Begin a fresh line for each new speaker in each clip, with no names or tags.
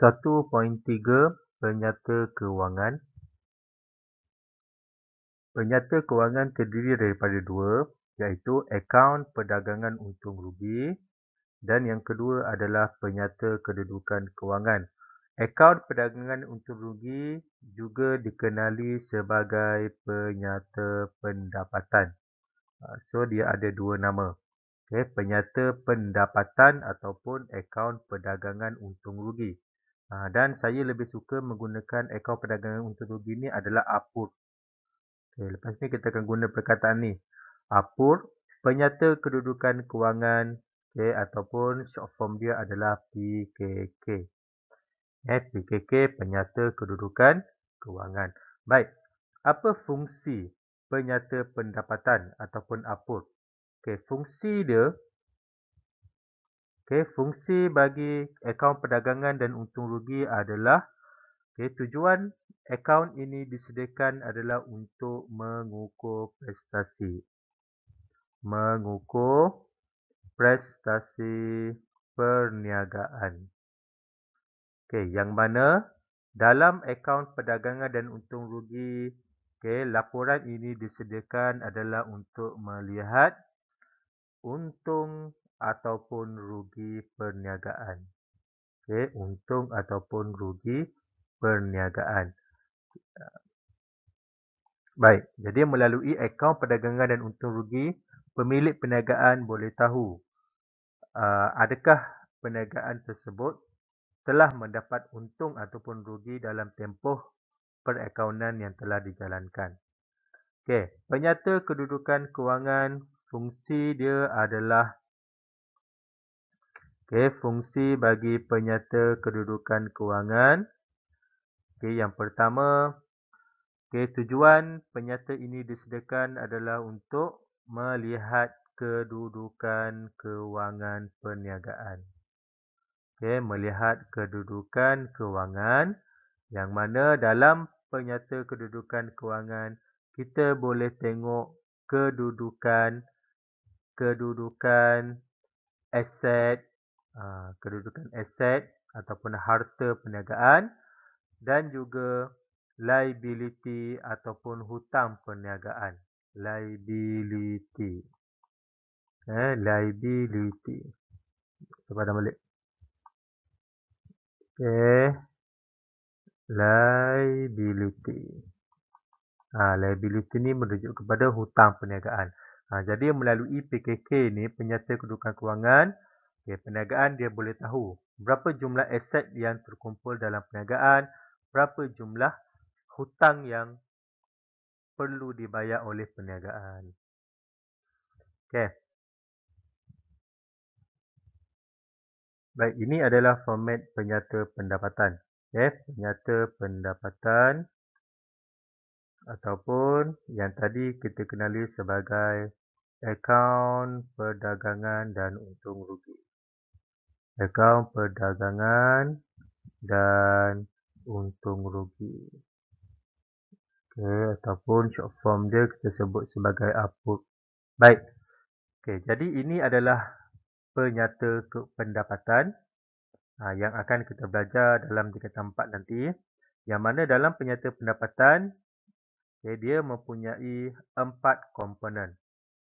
1.3 Penyata kewangan Penyata kewangan terdiri daripada dua iaitu akaun perdagangan untung rugi dan yang kedua adalah penyata kedudukan kewangan. Akaun perdagangan untung rugi juga dikenali sebagai penyata pendapatan. Ha, so dia ada dua nama. Okay, penyata pendapatan ataupun akaun perdagangan untung rugi. Ah, dan saya lebih suka menggunakan akaun perdagangan untuk rugi ni adalah APUR. Okay, lepas ni kita akan guna perkataan ni. APUR, penyata kedudukan kewangan okay, ataupun short form dia adalah PKK. Eh, PKK, penyata kedudukan kewangan. Baik, apa fungsi penyata pendapatan ataupun APUR? Okay, fungsi dia Okay, fungsi bagi akaun perdagangan dan untung rugi adalah okay, tujuan akaun ini disediakan adalah untuk mengukur
prestasi.
Mengukur prestasi perniagaan. Okay, yang mana dalam akaun perdagangan dan untung rugi, okay, laporan ini disediakan adalah untuk melihat untung ataupun rugi perniagaan. Okey, untung ataupun rugi perniagaan. Baik, jadi melalui akaun perdagangan dan untung rugi, pemilik perniagaan boleh tahu uh, adakah perniagaan tersebut telah mendapat untung ataupun rugi dalam tempoh perakaunan yang telah dijalankan. Okey, penyata kedudukan kewangan fungsi dia adalah Okey, fungsi bagi penyata kedudukan kewangan. Okey, yang pertama, okey, tujuan penyata ini disediakan adalah untuk melihat kedudukan kewangan perniagaan. Okey, melihat kedudukan kewangan yang mana dalam penyata kedudukan kewangan kita boleh tengok kedudukan kedudukan aset Ah, kedudukan aset ataupun harta perniagaan dan juga liability ataupun hutang perniagaan liability eh liability sebab dah balik okey eh, liability ha, liability ni merujuk kepada hutang perniagaan ha, jadi melalui PKK ni penyata kedudukan kewangan Okay, perniagaan dia boleh tahu berapa jumlah aset yang terkumpul dalam perniagaan, berapa jumlah hutang yang
perlu dibayar oleh perniagaan. Okay. Baik, ini adalah format
penyata pendapatan. Okay, penyata pendapatan ataupun yang tadi kita kenali sebagai akaun perdagangan dan untung rugi akaun perdagangan
dan untung rugi. Okey, ataupun short form dia kita sebut sebagai output. Baik. Okey,
jadi ini adalah penyata pendapatan ha, yang akan kita belajar dalam dikata empat nanti. Yang mana dalam penyata pendapatan, okay, dia mempunyai empat komponen.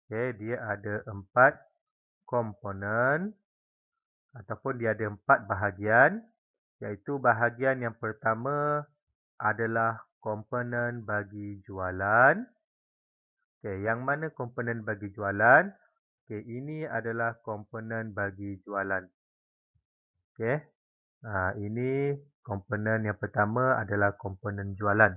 Okay, dia ada empat komponen ataupun dia ada empat bahagian iaitu bahagian yang pertama adalah komponen bagi jualan. Okey, yang mana komponen bagi jualan? Okey, ini adalah komponen bagi jualan. Okey. Ha, ini komponen yang pertama adalah komponen jualan.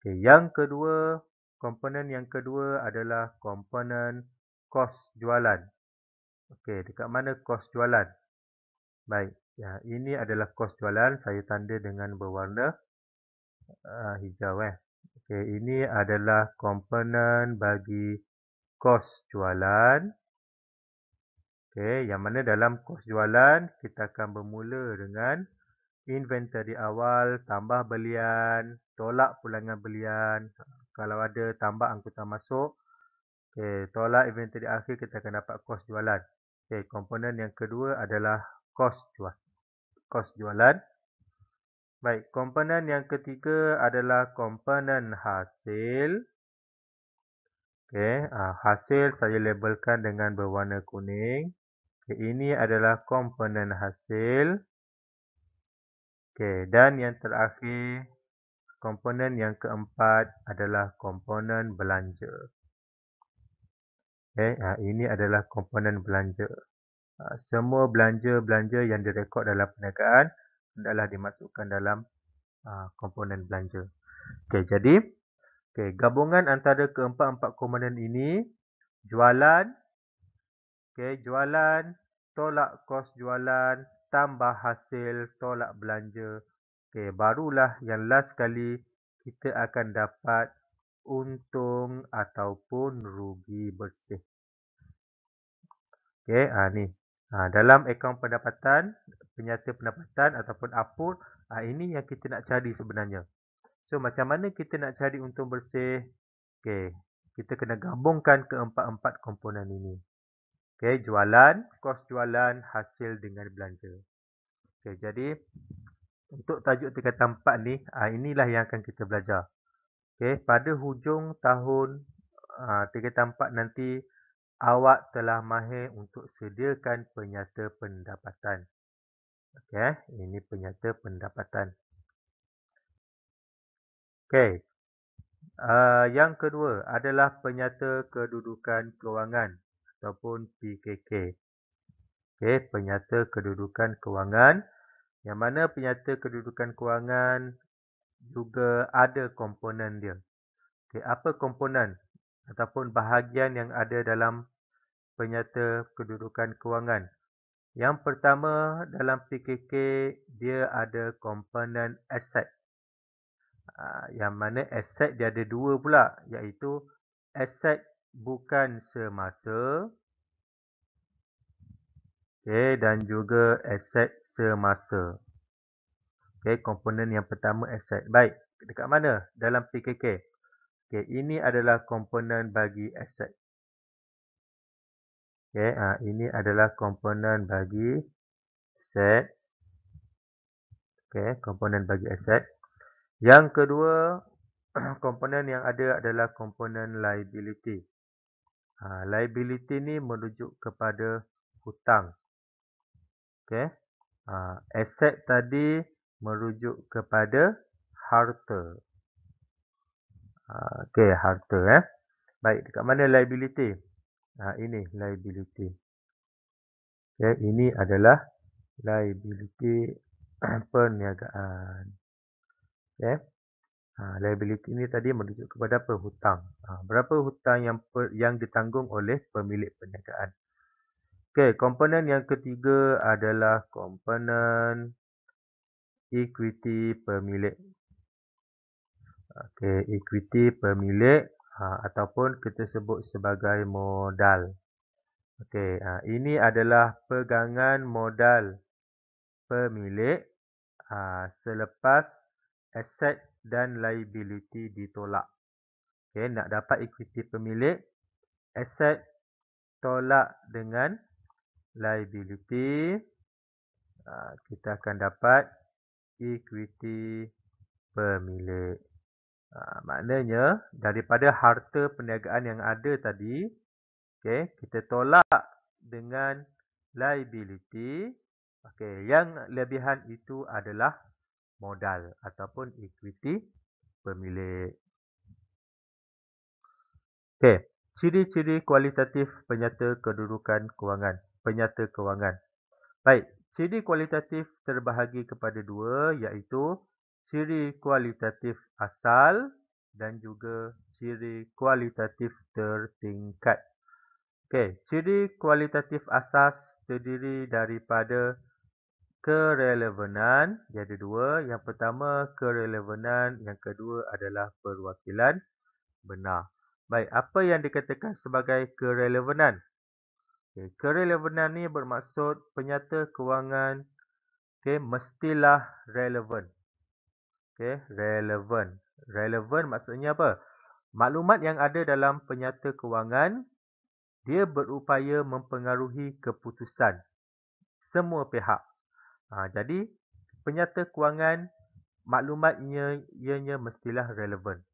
Okey, yang kedua, komponen yang kedua adalah komponen kos jualan. Okey, dekat mana kos jualan? Baik, ya, ini adalah kos jualan. Saya tanda dengan berwarna uh, hijau. Eh. Okay, ini adalah komponen bagi kos jualan. Okay, yang mana dalam kos jualan, kita akan bermula dengan inventory awal, tambah belian, tolak pulangan belian. Kalau ada tambah angkutan masuk, okay, tolak inventory akhir, kita akan dapat kos jualan. Okay, komponen yang kedua adalah kos jual. Kos jualan. Baik, komponen yang ketiga adalah komponen hasil. Okey, ah, hasil saya labelkan dengan berwarna kuning. Okay, ini adalah komponen hasil. Okey, dan yang terakhir komponen yang keempat adalah komponen belanja. Okey, ah, ini adalah komponen belanja. Ah, semua belanja-belanja yang direkod dalam perniagaan adalah dimasukkan dalam ah, komponen belanja. Okey, jadi okey, gabungan antara keempat-empat komponen ini jualan okey, jualan tolak kos jualan tambah hasil tolak belanja. Okey, barulah yang last sekali kita akan dapat untung ataupun rugi bersih. Okey, ah ni Ha, dalam akaun pendapatan, penyata pendapatan ataupun apur, ha, ini yang kita nak cari sebenarnya. So, macam mana kita nak cari untung bersih? Okay, kita kena gabungkan keempat-empat komponen ini. Okay, jualan, kos jualan, hasil dengan belanja. Okay, jadi untuk tajuk tiga tampak ni, ha, inilah yang akan kita belajar. Okay, pada hujung tahun ha, tingkatan 4 nanti, awak telah mahir untuk sediakan penyata pendapatan. Okey, ini penyata pendapatan. Okey. Uh, yang kedua adalah penyata kedudukan kewangan ataupun PKK. Okey, penyata kedudukan kewangan yang mana penyata kedudukan kewangan juga ada komponen dia. Okey, apa komponen ataupun bahagian yang ada dalam penyata kedudukan kewangan. Yang pertama dalam PKK dia ada komponen aset. Ah, yang mana aset dia ada dua pula iaitu aset bukan semasa okay, dan juga aset semasa. Okay, komponen yang pertama aset. Baik, dekat mana? Dalam PKK. Okay, ini adalah komponen bagi aset. Okay, ha, ini adalah komponen bagi aset. Okay, komponen bagi aset. Yang kedua, komponen yang ada adalah komponen liability. Ha, liability ni merujuk kepada hutang. Okay. Ha, aset tadi merujuk kepada harta. Ha, okay, harta. Eh. Baik, dekat mana liability? Liability. Ha, ini liability. Okay, ya, ini adalah liability perniagaan. Okay. Ya. Ha, liability ini tadi merujuk kepada perhutang. Ha, berapa hutang yang per, yang ditanggung oleh pemilik perniagaan. Okay, komponen yang ketiga adalah komponen equity pemilik. Okay, equity pemilik ha, ataupun kita sebut sebagai modal. Okey, ha, ini adalah pegangan modal pemilik ha, selepas aset dan liability ditolak. Okey, nak dapat equity pemilik, aset tolak dengan liability ha, kita akan dapat equity pemilik. Ha, maknanya daripada harta perniagaan yang ada tadi, okay kita tolak dengan liability. okay yang lebihan itu adalah modal ataupun equity pemilik. Okay ciri-ciri kualitatif penyata kedudukan kewangan, penyata kewangan. Baik, ciri kualitatif terbahagi kepada dua iaitu ciri kualitatif asal dan juga ciri kualitatif tertingkat. Okey, ciri kualitatif asas terdiri daripada kerelevanan, dia ada dua. Yang pertama kerelevanan, yang kedua adalah perwakilan benar. Baik, apa yang dikatakan sebagai kerelevanan? Okay, kerelevanan ni bermaksud penyata kewangan okay, mestilah relevant okay, relevant. Relevant maksudnya apa? Maklumat yang ada dalam penyata kewangan dia berupaya mempengaruhi keputusan semua pihak. Ha, jadi penyata kewangan maklumatnya ianya mestilah relevant.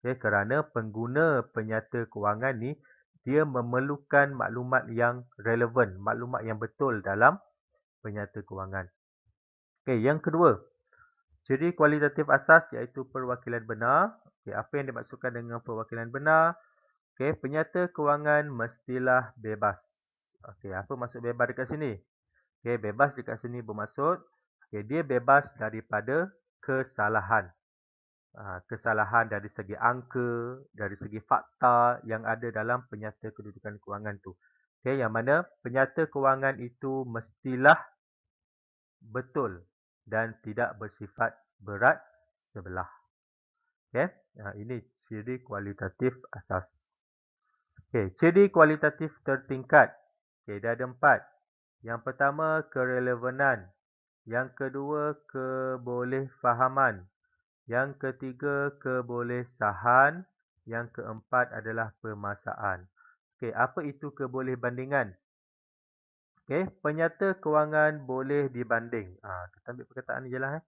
Okay, eh, kerana pengguna penyata kewangan ni dia memerlukan maklumat yang relevan, maklumat yang betul dalam penyata kewangan. Okay, yang kedua, Ciri kualitatif asas iaitu perwakilan benar. Okay, apa yang dimaksudkan dengan perwakilan benar? Okay, penyata kewangan mestilah bebas. Okay, apa maksud bebas dekat sini? Okay, bebas dekat sini bermaksud okay, dia bebas daripada kesalahan. Ha, kesalahan dari segi angka, dari segi fakta yang ada dalam penyata kedudukan kewangan tu. Okay, yang mana penyata kewangan itu mestilah betul dan tidak bersifat berat sebelah. Okay. Ini ciri kualitatif asas. Okay. Ciri kualitatif tertingkat. Okay. Dia ada empat. Yang pertama, kerelevanan. Yang kedua, kebolehfahaman. Yang ketiga, kebolehsahan. Yang keempat adalah pemasaan. Okay. Apa itu kebolehbandingan? Okay, penyata kewangan boleh dibanding. Ha, kita ambil perkataan ni je lah, Eh.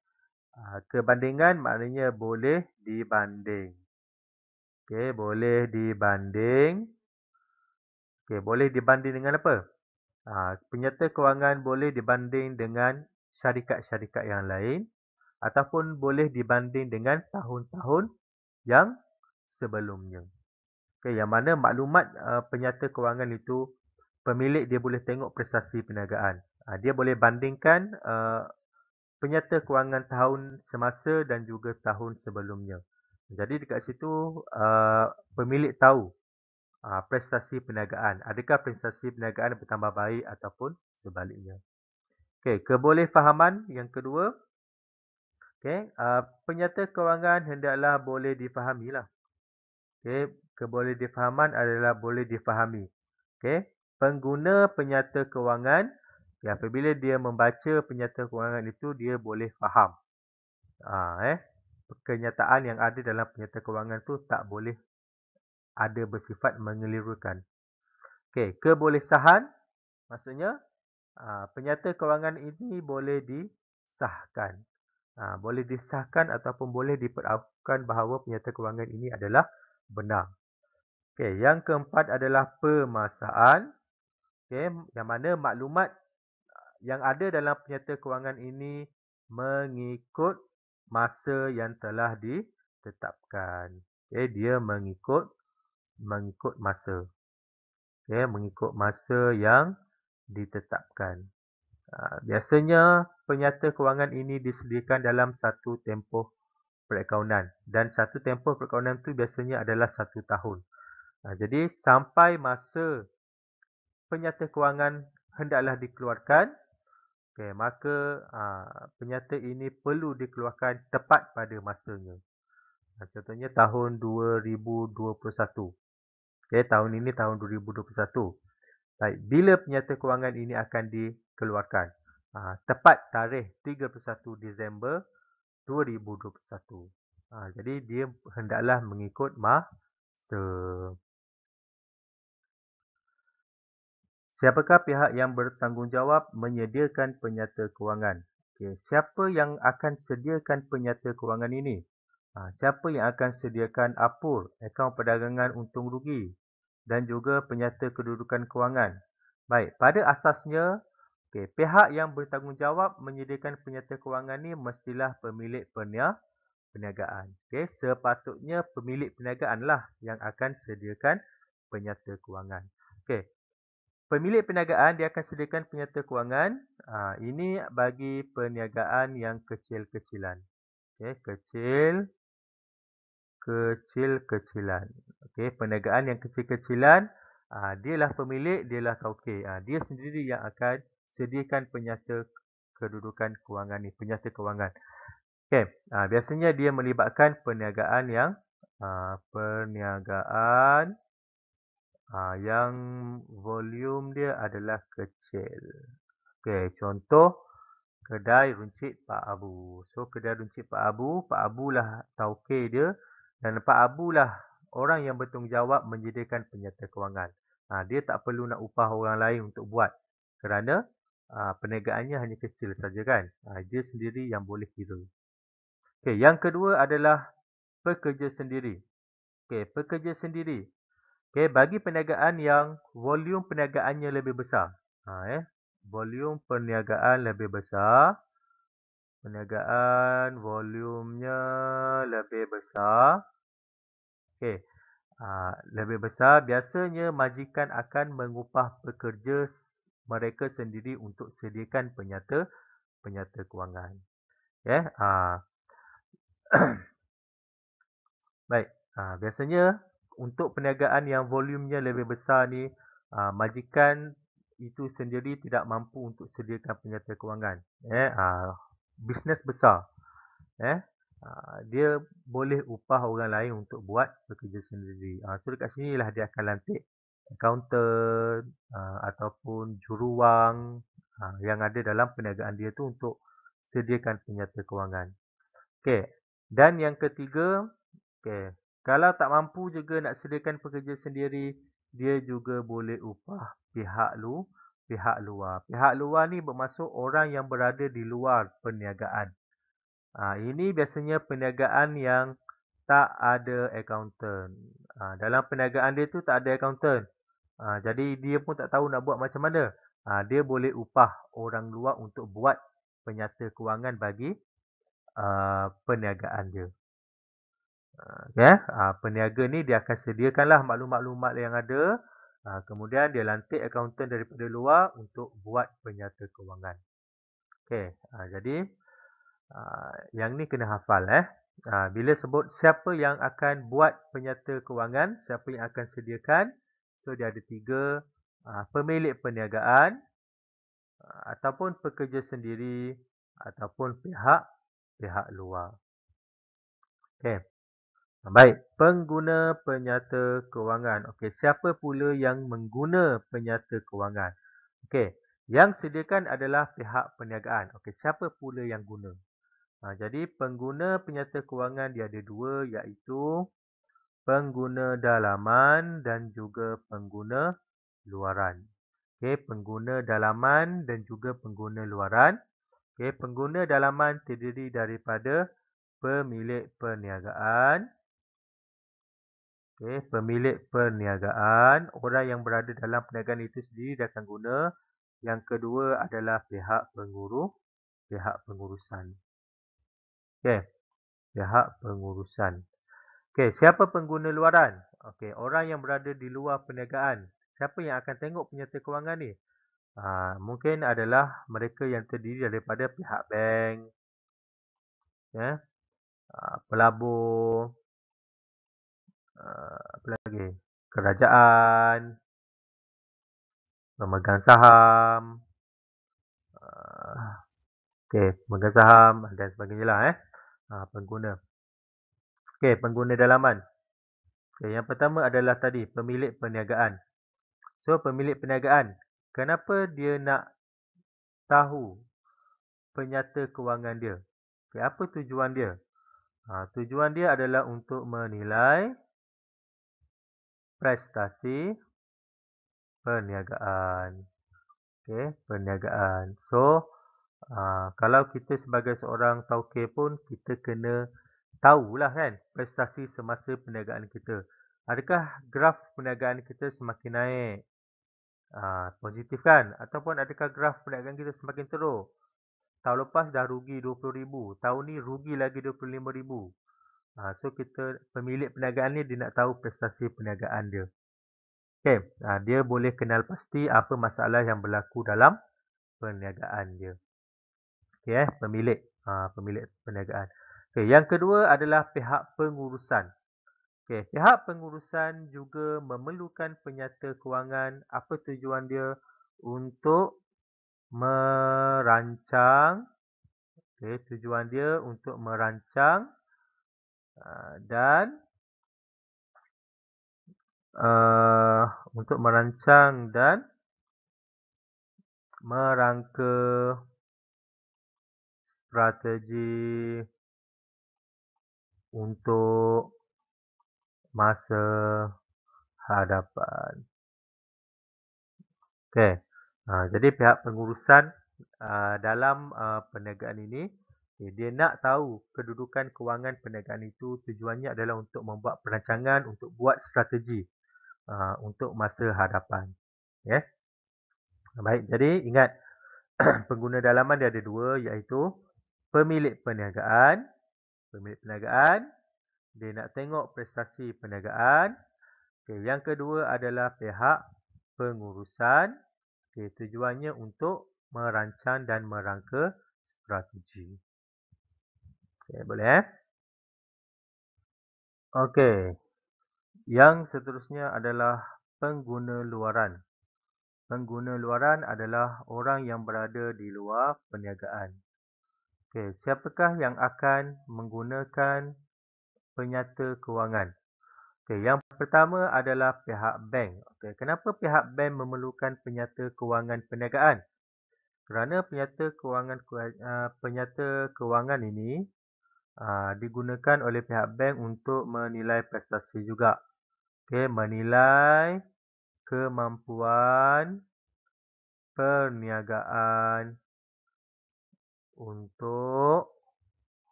Ha, kebandingan maknanya boleh dibanding. Okay, boleh dibanding. Okay, boleh dibanding dengan apa? Ha, penyata kewangan boleh dibanding dengan syarikat-syarikat yang lain. Ataupun boleh dibanding dengan tahun-tahun yang sebelumnya. Okay, yang mana maklumat uh, penyata kewangan itu pemilik dia boleh tengok prestasi perniagaan. Ah, dia boleh bandingkan uh, penyata kewangan tahun semasa dan juga tahun sebelumnya. Jadi dekat situ uh, pemilik tahu uh, prestasi perniagaan. Adakah prestasi perniagaan bertambah baik ataupun sebaliknya. Okay, kebolehfahaman yang kedua. Okay, uh, ah, penyata kewangan hendaklah boleh difahamilah. Okay, kebolehfahaman adalah boleh difahami. Okay, pengguna penyata kewangan ya apabila dia membaca penyata kewangan itu dia boleh faham ha, eh kenyataan yang ada dalam penyata kewangan tu tak boleh ada bersifat mengelirukan Okay, kebolehsahan maksudnya ha, penyata kewangan ini boleh disahkan ha, boleh disahkan ataupun boleh diperakukan bahawa penyata kewangan ini adalah benar Okay, yang keempat adalah pemasaan okay, yang mana maklumat ah, yang ada dalam penyata kewangan ini mengikut masa yang telah ditetapkan. Okay, dia mengikut mengikut masa. Okay, mengikut masa yang ditetapkan. Ah, biasanya penyata kewangan ini disediakan dalam satu tempoh perakaunan dan satu tempoh perakaunan itu biasanya adalah satu tahun. Ah, jadi sampai masa penyata kewangan hendaklah dikeluarkan okay, maka aa, ha, penyata ini perlu dikeluarkan tepat pada masanya ha, contohnya tahun 2021 okay, tahun ini tahun 2021 baik bila penyata kewangan ini akan dikeluarkan aa, ha, tepat tarikh 31 Disember 2021 aa, jadi dia hendaklah mengikut masa Siapakah pihak yang bertanggungjawab menyediakan penyata kewangan? Okay. Siapa yang akan sediakan penyata kewangan ini? Ha, siapa yang akan sediakan apur, akaun perdagangan untung rugi dan juga penyata kedudukan kewangan? Baik, pada asasnya, okay, pihak yang bertanggungjawab menyediakan penyata kewangan ini mestilah pemilik perniagaan. Perniagaan. Okay. Sepatutnya pemilik perniagaan lah yang akan sediakan penyata kewangan. Okay. Pemilik perniagaan dia akan sediakan penyata kewangan. Ha, ini bagi perniagaan yang kecil-kecilan. okay? kecil kecil-kecilan. okay? perniagaan yang kecil-kecilan, ha, dia lah pemilik, dia lah kauke. Ha, dia sendiri yang akan sediakan penyata kedudukan kewangan ni, penyata kewangan. Okay? ha, biasanya dia melibatkan perniagaan yang ha, perniagaan uh, yang volume dia adalah kecil. Okey, contoh kedai runcit Pak Abu. So kedai runcit Pak Abu, Pak Abu lah tauke dia dan Pak Abu lah orang yang bertanggungjawab menyediakan penyata kewangan. Ha, dia tak perlu nak upah orang lain untuk buat kerana ha, perniagaannya hanya kecil saja kan. Ha, dia sendiri yang boleh kira. Okey, yang kedua adalah pekerja sendiri. Okey, pekerja sendiri. Okay, bagi perniagaan yang volume perniagaannya lebih besar. Ha, eh. Volume perniagaan lebih besar. Perniagaan volumenya lebih besar. Okay. Ha, lebih besar, biasanya majikan akan mengupah pekerja mereka sendiri untuk sediakan penyata penyata kewangan. Yeah. Ha. Baik, ha, biasanya untuk perniagaan yang volumenya lebih besar ni ah, majikan itu sendiri tidak mampu untuk sediakan penyata kewangan eh ah, bisnes besar eh ah, dia boleh upah orang lain untuk buat bekerja sendiri uh, so dekat sini lah dia akan lantik accountant ataupun juruang uh, yang ada dalam perniagaan dia tu untuk sediakan penyata kewangan Okay, dan yang ketiga okay. Kalau tak mampu juga nak sediakan pekerja sendiri, dia juga boleh upah pihak lu, pihak luar. Pihak luar ni bermaksud orang yang berada di luar perniagaan. Ha, ini biasanya perniagaan yang tak ada accountant. Ha, dalam perniagaan dia tu tak ada accountant. Ha, jadi dia pun tak tahu nak buat macam mana. Ha, dia boleh upah orang luar untuk buat penyata kewangan bagi uh, perniagaan dia. Okay. Uh, ya. ah, peniaga ni dia akan sediakanlah maklumat-maklumat yang ada. Uh, kemudian dia lantik accountant daripada luar untuk buat penyata kewangan. Okay. Uh, ah, jadi uh, yang ni kena hafal. Eh. Uh, bila sebut siapa yang akan buat penyata kewangan, siapa yang akan sediakan. So dia ada tiga uh, pemilik perniagaan uh, ataupun pekerja sendiri ataupun pihak pihak luar.
Okay. Baik, pengguna
penyata kewangan. Okey, siapa pula yang mengguna penyata kewangan? Okey, yang sediakan adalah pihak perniagaan. Okey, siapa pula yang guna? Ha, jadi, pengguna penyata kewangan dia ada dua iaitu pengguna dalaman dan juga pengguna luaran. Okey, pengguna dalaman dan juga pengguna luaran. Okey, pengguna dalaman terdiri daripada pemilik perniagaan. Okay, pemilik perniagaan, orang yang berada dalam perniagaan itu sendiri dia akan guna. Yang kedua adalah pihak pengurus, pihak pengurusan. Okay, pihak pengurusan. Okay, siapa pengguna luaran? Okay, orang yang berada di luar perniagaan. Siapa yang akan tengok penyata kewangan ni? Ha, mungkin adalah mereka yang terdiri daripada pihak bank,
ya, ha, pelabur, Ah, apa lagi? Kerajaan, memegang saham, ah, okay, memegang saham dan
sebagainya lah eh, ah, pengguna. Okay, pengguna dalaman. Okay, yang pertama adalah tadi pemilik perniagaan. So pemilik perniagaan, kenapa dia nak tahu penyata kewangan dia? Okay, apa tujuan dia? Ha, tujuan dia adalah untuk menilai prestasi perniagaan. Okey, perniagaan. So, uh, kalau kita sebagai seorang tauke pun, kita kena tahulah kan prestasi semasa perniagaan kita. Adakah graf perniagaan kita semakin naik? Uh, positif kan? Ataupun adakah graf perniagaan kita semakin teruk? Tahun lepas dah rugi RM20,000. Tahun ni rugi lagi RM25,000. Ha, so kita pemilik perniagaan ni dia nak tahu prestasi perniagaan dia. Okey, Ha, dia boleh kenal pasti apa masalah yang berlaku dalam perniagaan dia. Okey, eh, pemilik. Ha, pemilik perniagaan. Okey, yang kedua adalah pihak pengurusan. Okey, pihak pengurusan juga memerlukan penyata kewangan apa tujuan dia untuk merancang Okey, tujuan
dia untuk merancang Ah, dan uh, untuk merancang dan merangka strategi untuk masa hadapan. Okey.
Uh, jadi pihak pengurusan uh, dalam uh, perniagaan ini Okay, dia nak tahu kedudukan kewangan perniagaan itu tujuannya adalah untuk membuat perancangan, untuk buat strategi uh, untuk masa hadapan. Yeah. Baik, jadi ingat pengguna dalaman dia ada dua iaitu pemilik perniagaan. Pemilik perniagaan, dia nak tengok prestasi perniagaan. Okay, yang kedua adalah pihak pengurusan. Okay, tujuannya untuk merancang dan merangka strategi. Okay, boleh eh? Ya? Okey. Yang seterusnya adalah pengguna luaran. Pengguna luaran adalah orang yang berada di luar perniagaan. Okey, siapakah yang akan menggunakan penyata kewangan? Okey, yang pertama adalah pihak bank. Okey, kenapa pihak bank memerlukan penyata kewangan perniagaan? Kerana penyata kewangan eh, penyata kewangan ini Ah, digunakan oleh pihak bank untuk menilai prestasi juga. Okey, menilai kemampuan
perniagaan untuk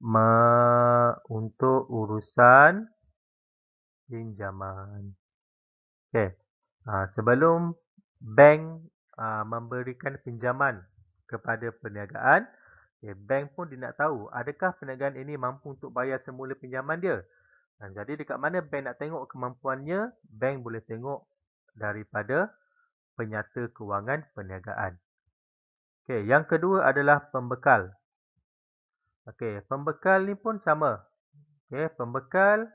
ma untuk urusan pinjaman. Okey. Ah, sebelum bank
ah, memberikan pinjaman kepada perniagaan Okay, eh, bank pun dia nak tahu adakah peniagaan ini mampu untuk bayar semula pinjaman dia. Dan jadi dekat mana bank nak tengok kemampuannya, bank boleh tengok daripada penyata kewangan perniagaan. Okey, yang kedua adalah pembekal. Okey, pembekal ni pun sama. Okey, pembekal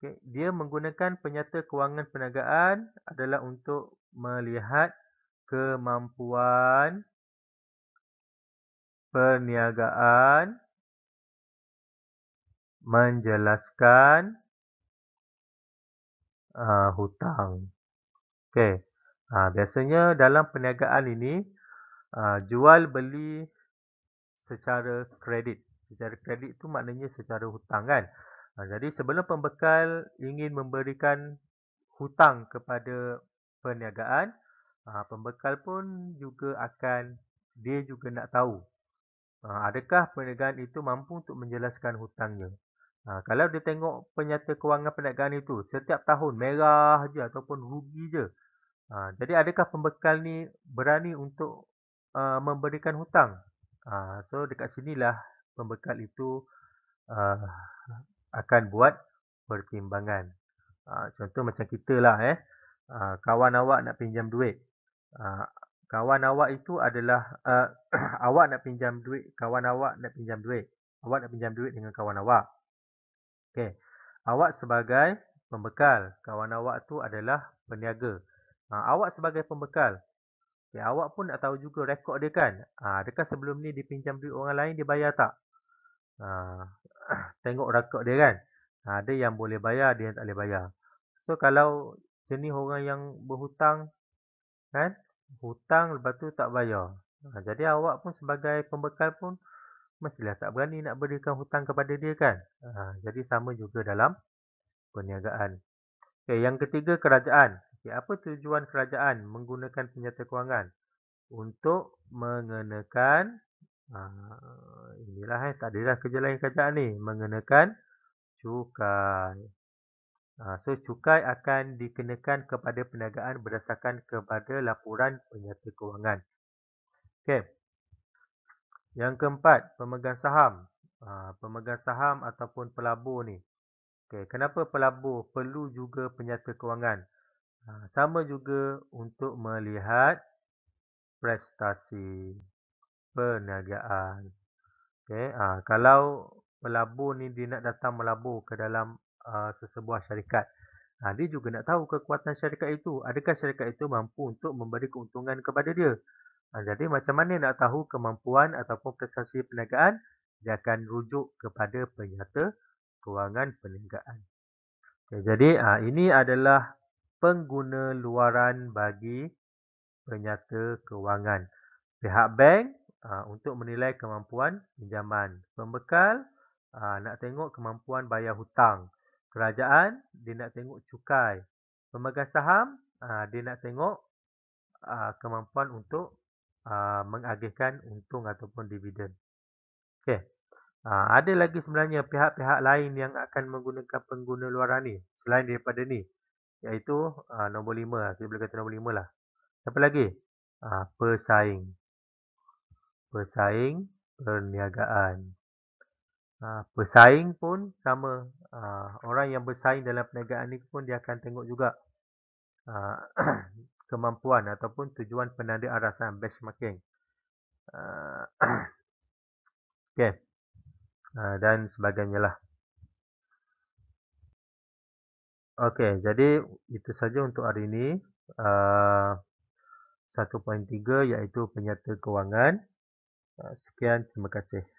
okay, dia menggunakan penyata kewangan perniagaan adalah untuk melihat
kemampuan perniagaan menjelaskan uh, hutang. Okey. Uh,
biasanya dalam perniagaan ini uh, jual beli secara kredit. Secara kredit itu maknanya secara hutang kan. Uh, jadi sebelum pembekal ingin memberikan hutang kepada perniagaan, uh, pembekal pun juga akan dia juga nak tahu Ah, adakah perniagaan itu mampu untuk menjelaskan hutangnya? Ha, kalau dia tengok penyata kewangan perniagaan itu, setiap tahun merah je ataupun rugi je. Ha, jadi adakah pembekal ni berani untuk uh, memberikan hutang? Ha, so dekat sinilah pembekal itu uh, akan buat pertimbangan. Ha, contoh macam kita lah eh. Ha, kawan awak nak pinjam duit. Ha, kawan awak itu adalah uh, awak nak pinjam duit kawan awak nak pinjam duit awak nak pinjam duit dengan kawan awak okey awak sebagai pembekal kawan awak tu adalah peniaga ha, awak sebagai pembekal okay, awak pun nak tahu juga rekod dia kan ha, adakah sebelum ni dipinjam duit orang lain dia bayar tak ha, tengok rekod dia kan ha, ada yang boleh bayar ada yang tak boleh bayar so kalau jenis orang yang berhutang kan hutang lepas tu tak bayar. Ha, jadi awak pun sebagai pembekal pun mestilah tak berani nak berikan hutang kepada dia kan. Ha, jadi sama juga dalam perniagaan. Okay, yang ketiga kerajaan. Okay, apa tujuan kerajaan menggunakan penyata kewangan? Untuk mengenakan ha, inilah eh, tak adalah kerja lain kerajaan ni mengenakan cukai. Ha, so cukai akan dikenakan kepada perniagaan berdasarkan kepada laporan penyata kewangan. Okay. Yang keempat, pemegang saham. Ha, pemegang saham ataupun pelabur ni. Okay. Kenapa pelabur perlu juga penyata kewangan? Ha, sama juga untuk melihat prestasi perniagaan. Okay. Kalau pelabur ni dia nak datang melabur ke dalam Uh, sesebuah syarikat. Ha, dia juga nak tahu kekuatan syarikat itu. Adakah syarikat itu mampu untuk memberi keuntungan kepada dia? Ha, jadi macam mana nak tahu kemampuan ataupun prestasi perniagaan? Dia akan rujuk kepada penyata kewangan perniagaan. Okay, jadi ha, ini adalah pengguna luaran bagi penyata kewangan. Pihak bank ha, untuk menilai kemampuan pinjaman. Pembekal ha, nak tengok kemampuan bayar hutang. Kerajaan, dia nak tengok cukai. Pemegang saham, ah, dia nak tengok ah, kemampuan untuk ah, mengagihkan untung ataupun dividen.
Okay. Ada
lagi sebenarnya pihak-pihak lain yang akan menggunakan pengguna luaran ni selain daripada ni. Iaitu nombor 5. Kita boleh kata nombor 5 lah. Apa lagi? Pesaing. Pesaing perniagaan pesaing ah, pun sama ah, orang yang bersaing dalam perniagaan ini pun dia akan tengok juga ah, kemampuan ataupun tujuan penanda arasan benchmarking uh, okay. dan sebagainya lah ok jadi itu saja untuk hari ini uh,
1.3 iaitu penyata kewangan uh, sekian terima kasih